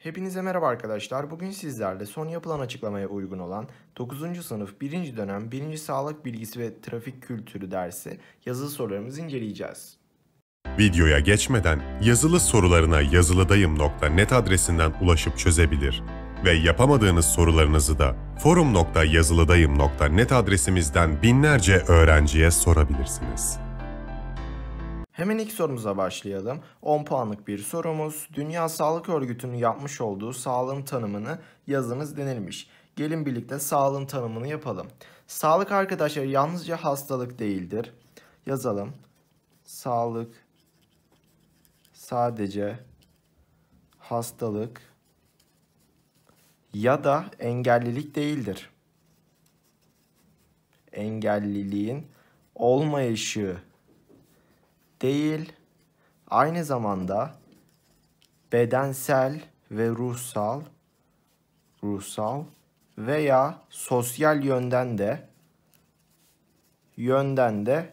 Hepinize merhaba arkadaşlar. Bugün sizlerle son yapılan açıklamaya uygun olan 9. sınıf 1. dönem 1. Sağlık Bilgisi ve Trafik Kültürü dersi yazılı sorularımızı inceleyeceğiz. Videoya geçmeden yazılı sorularına yazılıdayım.net adresinden ulaşıp çözebilir ve yapamadığınız sorularınızı da forum.yazılıdayım.net adresimizden binlerce öğrenciye sorabilirsiniz. Hemen ilk sorumuza başlayalım. 10 puanlık bir sorumuz. Dünya Sağlık Örgütü'nün yapmış olduğu sağlığın tanımını yazınız denilmiş. Gelin birlikte sağlığın tanımını yapalım. Sağlık arkadaşlar yalnızca hastalık değildir. Yazalım. Sağlık sadece hastalık ya da engellilik değildir. Engelliliğin olmayışı değil, aynı zamanda bedensel ve ruhsal, ruhsal veya sosyal yönden de yönden de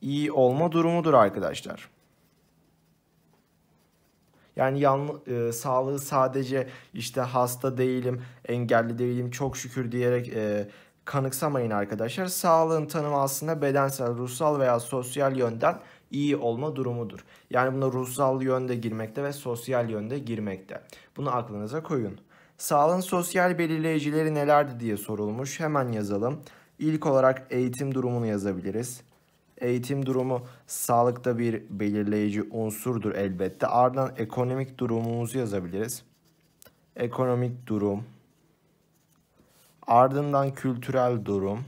iyi olma durumudur arkadaşlar. Yani yan, e, sağlığı sadece işte hasta değilim, engelli değilim, çok şükür diyerek e, kanıksamayın arkadaşlar. Sağlığın tanımı aslında bedensel, ruhsal veya sosyal yönden iyi olma durumudur. Yani buna ruhsal yönde girmekte ve sosyal yönde girmekte. Bunu aklınıza koyun. Sağlığın sosyal belirleyicileri nelerdi diye sorulmuş. Hemen yazalım. İlk olarak eğitim durumunu yazabiliriz. Eğitim durumu sağlıkta bir belirleyici unsurdur elbette. Ardından ekonomik durumumuzu yazabiliriz. Ekonomik durum. Ardından kültürel durum.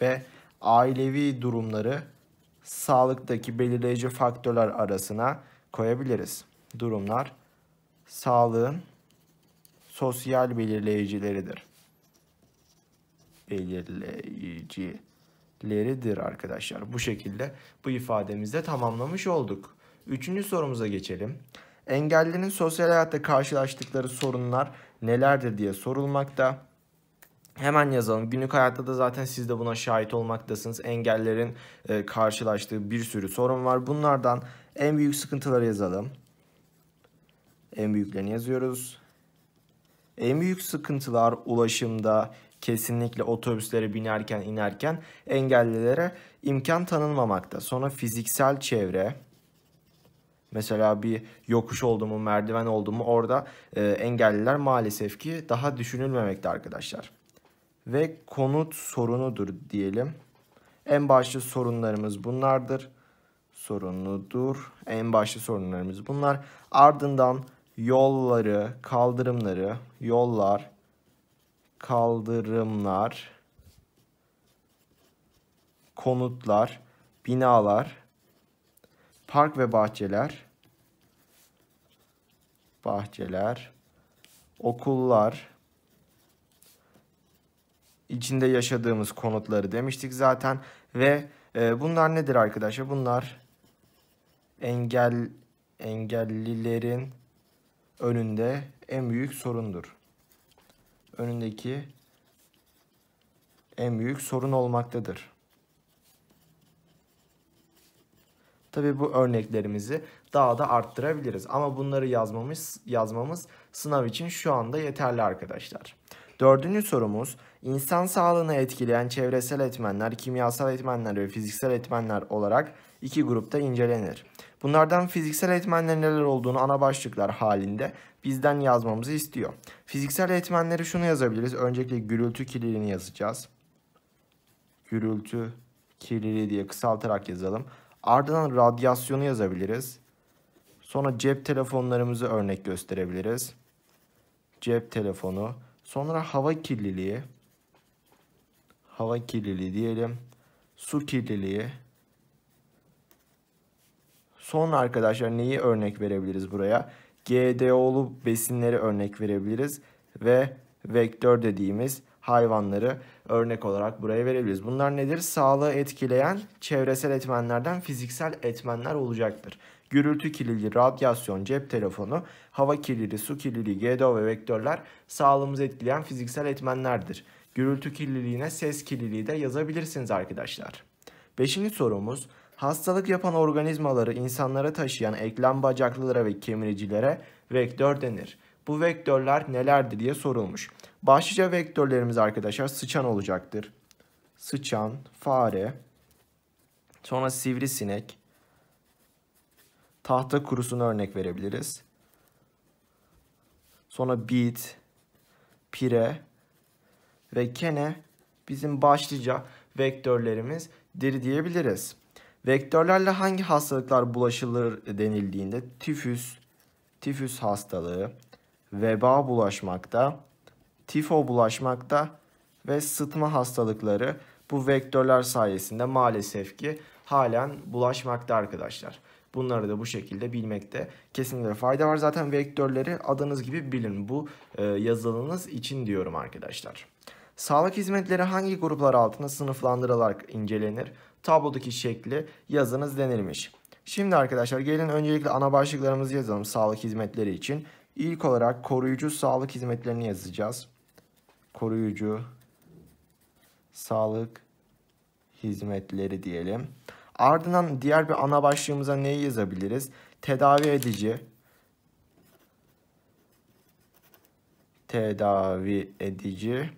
Ve ailevi durumları sağlıktaki belirleyici faktörler arasına koyabiliriz. Durumlar sağlığın sosyal belirleyicileridir. Belirleyicileridir arkadaşlar. Bu şekilde bu ifademizde tamamlamış olduk. Üçüncü sorumuza geçelim. Engellinin sosyal hayatta karşılaştıkları sorunlar nelerdir diye sorulmakta. Hemen yazalım. Günlük hayatta da zaten siz de buna şahit olmaktasınız. Engellerin e, karşılaştığı bir sürü sorun var. Bunlardan en büyük sıkıntıları yazalım. En büyüklerini yazıyoruz. En büyük sıkıntılar ulaşımda kesinlikle otobüslere binerken inerken engellilere imkan tanınmamakta. Sonra fiziksel çevre mesela bir yokuş oldu mu merdiven oldu mu orada e, engelliler maalesef ki daha düşünülmemekte arkadaşlar ve konut sorunudur diyelim. En başlı sorunlarımız bunlardır. Sorunludur. En başlı sorunlarımız bunlar. Ardından yolları, kaldırımları, yollar, kaldırımlar, konutlar, binalar, park ve bahçeler, bahçeler, okullar, içinde yaşadığımız konutları demiştik zaten. Ve e, bunlar nedir arkadaşlar? Bunlar engel engellilerin önünde en büyük sorundur. Önündeki en büyük sorun olmaktadır. Tabi bu örneklerimizi daha da arttırabiliriz. Ama bunları yazmamız, yazmamız sınav için şu anda yeterli arkadaşlar. Dördüncü sorumuz İnsan sağlığını etkileyen çevresel etmenler, kimyasal etmenler ve fiziksel etmenler olarak iki grupta incelenir. Bunlardan fiziksel etmenlerin neler olduğunu ana başlıklar halinde bizden yazmamızı istiyor. Fiziksel etmenleri şunu yazabiliriz. Öncelikle gürültü kirliliğini yazacağız. Gürültü kirliliği diye kısaltarak yazalım. Ardından radyasyonu yazabiliriz. Sonra cep telefonlarımızı örnek gösterebiliriz. Cep telefonu. Sonra hava kirliliği hava kirliliği diyelim. Su kirliliği. Son arkadaşlar neyi örnek verebiliriz buraya? GDO'lu besinleri örnek verebiliriz ve vektör dediğimiz hayvanları örnek olarak buraya verebiliriz. Bunlar nedir? Sağlığı etkileyen çevresel etmenlerden fiziksel etmenler olacaktır. Gürültü kirliliği, radyasyon, cep telefonu, hava kirliliği, su kirliliği, GDO ve vektörler sağlığımızı etkileyen fiziksel etmenlerdir. Gürültü kirliliğine ses kirliliği de yazabilirsiniz arkadaşlar. Beşinci sorumuz hastalık yapan organizmaları insanlara taşıyan eklem bacaklılara ve kemiricilere vektör denir. Bu vektörler nelerdir diye sorulmuş. Başlıca vektörlerimiz arkadaşlar sıçan olacaktır. Sıçan, fare, sonra sivrisinek, tahta kurusunu örnek verebiliriz. Sonra bit, pire ve kene bizim başlıca vektörlerimiz dir diyebiliriz. Vektörlerle hangi hastalıklar bulaşılır denildiğinde tifüs, tifüs hastalığı, veba bulaşmakta, tifo bulaşmakta ve sıtma hastalıkları bu vektörler sayesinde maalesef ki halen bulaşmakta arkadaşlar. Bunları da bu şekilde bilmekte kesinlikle fayda var. Zaten vektörleri adınız gibi bilin bu e, yazılınız için diyorum arkadaşlar. Sağlık hizmetleri hangi gruplar altında sınıflandırılarak incelenir? Tablodaki şekli yazınız denilmiş. Şimdi arkadaşlar gelin öncelikle ana başlıklarımızı yazalım sağlık hizmetleri için. İlk olarak koruyucu sağlık hizmetlerini yazacağız koruyucu sağlık hizmetleri diyelim. Ardından diğer bir ana başlığımıza neyi yazabiliriz? Tedavi edici tedavi edici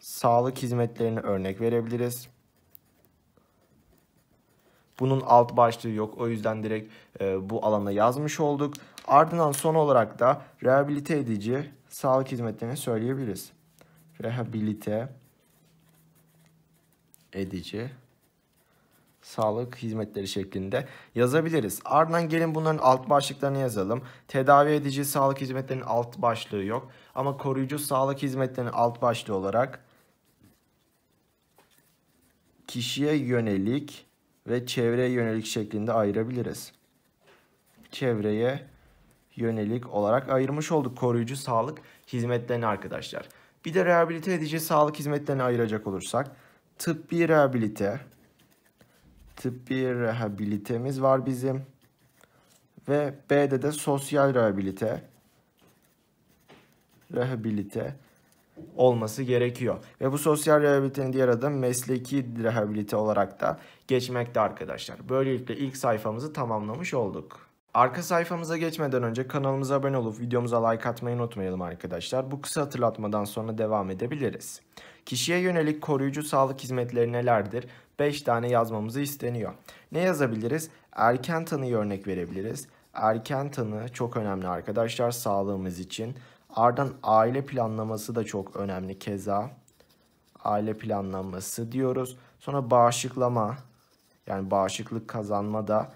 sağlık hizmetlerini örnek verebiliriz. Bunun alt başlığı yok. O yüzden direkt e, bu alana yazmış olduk. Ardından son olarak da rehabilite edici sağlık hizmetlerini söyleyebiliriz rehabilite edici sağlık hizmetleri şeklinde yazabiliriz. Ardından gelin bunların alt başlıklarını yazalım. Tedavi edici sağlık hizmetlerinin alt başlığı yok. Ama koruyucu sağlık hizmetlerinin alt başlığı olarak kişiye yönelik ve çevreye yönelik şeklinde ayırabiliriz. Çevreye yönelik olarak ayırmış olduk koruyucu sağlık hizmetlerini arkadaşlar. Bir de rehabilite edici sağlık hizmetlerine ayıracak olursak tıbbi rehabilite tıbbi rehabilitemiz var bizim. Ve B'de de sosyal rehabilite rehabilite olması gerekiyor. Ve bu sosyal rehabilitenin diğer adı mesleki rehabilite olarak da geçmekte arkadaşlar. Böylelikle ilk sayfamızı tamamlamış olduk. Arka sayfamıza geçmeden önce kanalımıza abone olup videomuza like atmayı unutmayalım arkadaşlar. Bu kısa hatırlatmadan sonra devam edebiliriz. Kişiye yönelik koruyucu sağlık hizmetleri nelerdir? 5 tane yazmamızı isteniyor. Ne yazabiliriz? Erken tanıyı örnek verebiliriz. Erken tanı çok önemli arkadaşlar sağlığımız için. Ardından aile planlaması da çok önemli keza. Aile planlaması diyoruz. Sonra bağışıklama yani bağışıklık kazanma da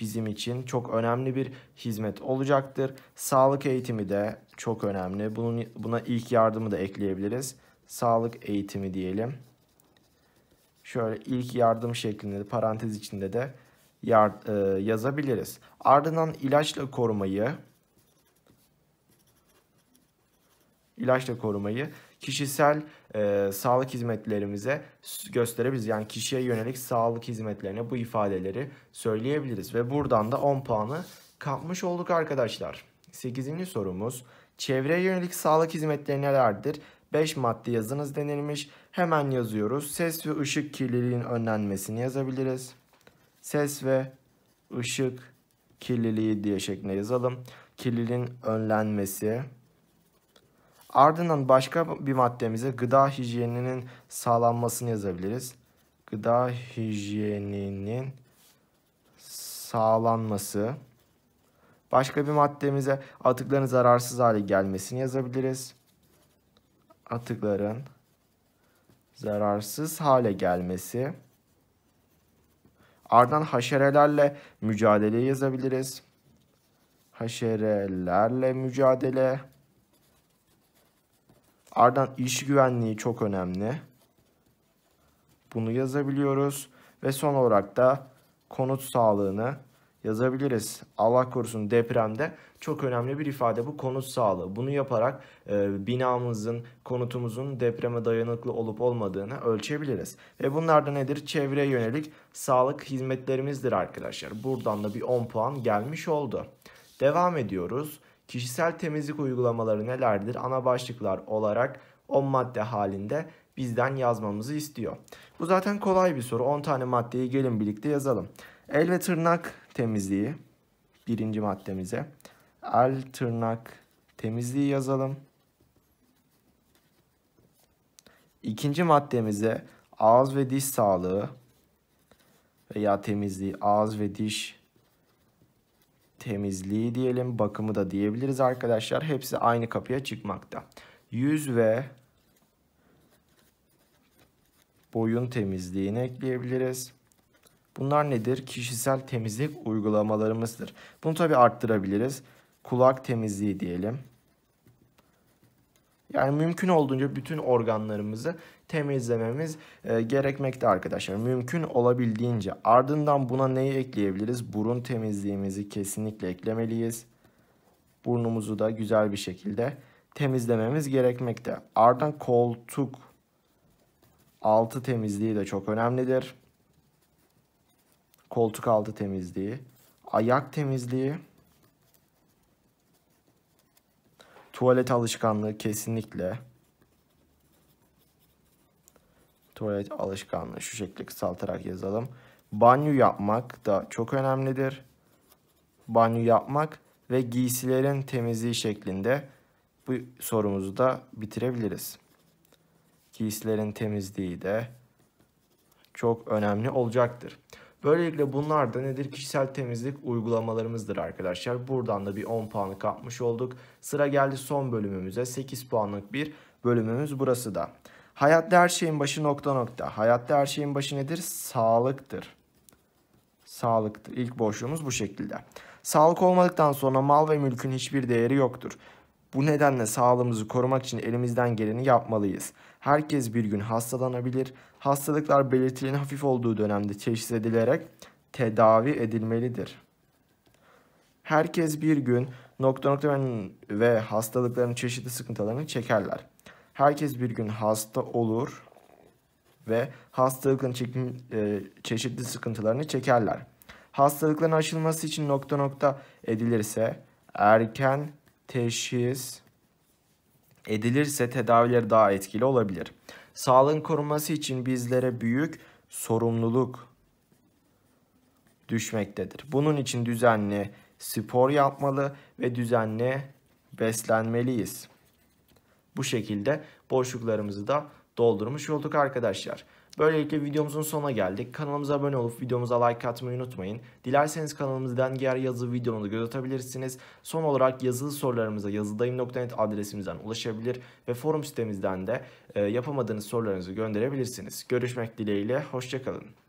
bizim için çok önemli bir hizmet olacaktır. Sağlık eğitimi de çok önemli. Bunun, buna ilk yardımı da ekleyebiliriz. Sağlık eğitimi diyelim. Şöyle ilk yardım şeklinde parantez içinde de yar, e, yazabiliriz. Ardından ilaçla korumayı ilaçla korumayı kişisel e, sağlık hizmetlerimize gösterebiliriz. Yani kişiye yönelik sağlık hizmetlerine bu ifadeleri söyleyebiliriz. Ve buradan da 10 puanı kapmış olduk arkadaşlar. 8. sorumuz çevreye yönelik sağlık hizmetleri nelerdir? 5 madde yazınız denilmiş. Hemen yazıyoruz. Ses ve ışık kirliliğin önlenmesini yazabiliriz. Ses ve ışık kirliliği diye şeklinde yazalım. Kirliliğin önlenmesi Ardından başka bir maddemize gıda hijyeninin sağlanmasını yazabiliriz. Gıda hijyeninin sağlanması. Başka bir maddemize atıkların zararsız hale gelmesini yazabiliriz. Atıkların zararsız hale gelmesi. Ardından haşerelerle mücadele yazabiliriz. Haşerelerle mücadele. Ardından iş güvenliği çok önemli. Bunu yazabiliyoruz. Ve son olarak da konut sağlığını yazabiliriz. Allah korusun depremde çok önemli bir ifade bu konut sağlığı. Bunu yaparak e, binamızın, konutumuzun depreme dayanıklı olup olmadığını ölçebiliriz. Ve bunlar da nedir? Çevre yönelik sağlık hizmetlerimizdir arkadaşlar. Buradan da bir 10 puan gelmiş oldu. Devam ediyoruz kişisel temizlik uygulamaları nelerdir ana başlıklar olarak 10 madde halinde bizden yazmamızı istiyor. Bu zaten kolay bir soru. 10 tane maddeyi gelin birlikte yazalım. El ve tırnak temizliği birinci maddemize. El tırnak temizliği yazalım. İkinci maddemize ağız ve diş sağlığı veya temizliği ağız ve diş temizliği diyelim, bakımı da diyebiliriz arkadaşlar. Hepsi aynı kapıya çıkmakta. Yüz ve boyun temizliğini ekleyebiliriz. Bunlar nedir? Kişisel temizlik uygulamalarımızdır. Bunu tabi arttırabiliriz. Kulak temizliği diyelim. Yani mümkün olduğunca bütün organlarımızı temizlememiz e, gerekmekte arkadaşlar. Mümkün olabildiğince ardından buna neyi ekleyebiliriz? Burun temizliğimizi kesinlikle eklemeliyiz. Burnumuzu da güzel bir şekilde temizlememiz gerekmekte. Ardından koltuk altı temizliği de çok önemlidir. Koltuk altı temizliği, ayak temizliği Tuvalet alışkanlığı kesinlikle. Tuvalet alışkanlığı şu şekilde kısaltarak yazalım. Banyo yapmak da çok önemlidir. Banyo yapmak ve giysilerin temizliği şeklinde bu sorumuzu da bitirebiliriz. Giysilerin temizliği de çok önemli olacaktır. Böylelikle bunlar da nedir? Kişisel temizlik uygulamalarımızdır arkadaşlar. Buradan da bir 10 puanı kapmış olduk. Sıra geldi son bölümümüze. 8 puanlık bir bölümümüz burası da. Hayatta her şeyin başı nokta nokta. Hayatta her şeyin başı nedir? Sağlıktır. Sağlıktır. İlk boşluğumuz bu şekilde. Sağlık olmadıktan sonra mal ve mülkün hiçbir değeri yoktur. Bu nedenle sağlığımızı korumak için elimizden geleni yapmalıyız. Herkes bir gün hastalanabilir. Hastalıklar belirtilerin hafif olduğu dönemde teşhis edilerek tedavi edilmelidir. Herkes bir gün nokta nokta ve hastalıkların çeşitli sıkıntılarını çekerler. Herkes bir gün hasta olur ve hastalıkın e, çeşitli sıkıntılarını çekerler. Hastalıkların aşılması için nokta nokta edilirse erken teşhis edilirse tedavileri daha etkili olabilir. Sağlığın korunması için bizlere büyük sorumluluk düşmektedir. Bunun için düzenli spor yapmalı ve düzenli beslenmeliyiz. Bu şekilde boşluklarımızı da doldurmuş olduk arkadaşlar. Böylelikle videomuzun sonuna geldik. Kanalımıza abone olup videomuza like atmayı unutmayın. Dilerseniz kanalımızdan diğer yazı videomuzu göz atabilirsiniz. Son olarak yazılı sorularımıza yazıldayım.net adresimizden ulaşabilir ve forum sitemizden de e, yapamadığınız sorularınızı gönderebilirsiniz. Görüşmek dileğiyle, hoşçakalın.